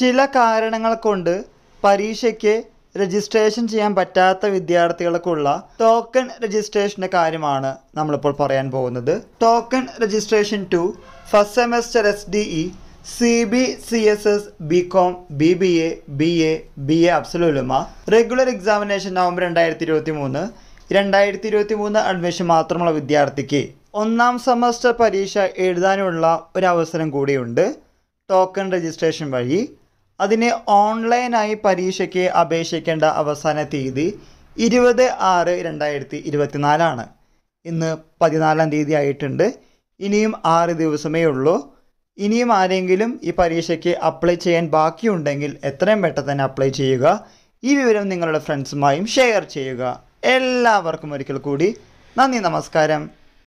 ചില കാരണങ്ങൾ കൊണ്ട് പരീക്ഷയ്ക്ക് രജിസ്ട്രേഷൻ ചെയ്യാൻ പറ്റാത്ത വിദ്യാർത്ഥികൾക്കുള്ള ടോക്കൺ രജിസ്ട്രേഷൻ്റെ കാര്യമാണ് നമ്മളിപ്പോൾ പറയാൻ പോകുന്നത് token registration to first semester S D E C B C S S B com B B A B A B A അബ്സലുലമ റെഗുലർ എക്സാമിനേഷൻ നവംബർ രണ്ടായിരത്തി ഇരുപത്തി മൂന്ന് രണ്ടായിരത്തി ഇരുപത്തി മൂന്ന് അഡ്മിഷൻ മാത്രമുള്ള വിദ്യാർത്ഥിക്ക് ഒന്നാം സെമസ്റ്റർ പരീക്ഷ എഴുതാനുള്ള ഒരു അവസരം കൂടിയുണ്ട് ടോക്കൺ രജിസ്ട്രേഷൻ വഴി അതിന് ഓൺലൈനായി പരീക്ഷയ്ക്ക് അപേക്ഷിക്കേണ്ട അവസാന തീയതി ഇരുപത് ആറ് രണ്ടായിരത്തി ഇരുപത്തിനാലാണ് ഇന്ന് പതിനാലാം തീയതി ആയിട്ടുണ്ട് ഇനിയും ആറ് ദിവസമേ ഉള്ളൂ ഇനിയും ആരെങ്കിലും ഈ പരീക്ഷയ്ക്ക് അപ്ലൈ ചെയ്യാൻ ബാക്കിയുണ്ടെങ്കിൽ എത്രയും പെട്ടെന്ന് തന്നെ അപ്ലൈ ചെയ്യുക ഈ വിവരം നിങ്ങളുടെ ഫ്രണ്ട്സുമായും ഷെയർ ചെയ്യുക എല്ലാവർക്കും ഒരിക്കൽ കൂടി നന്ദി നമസ്കാരം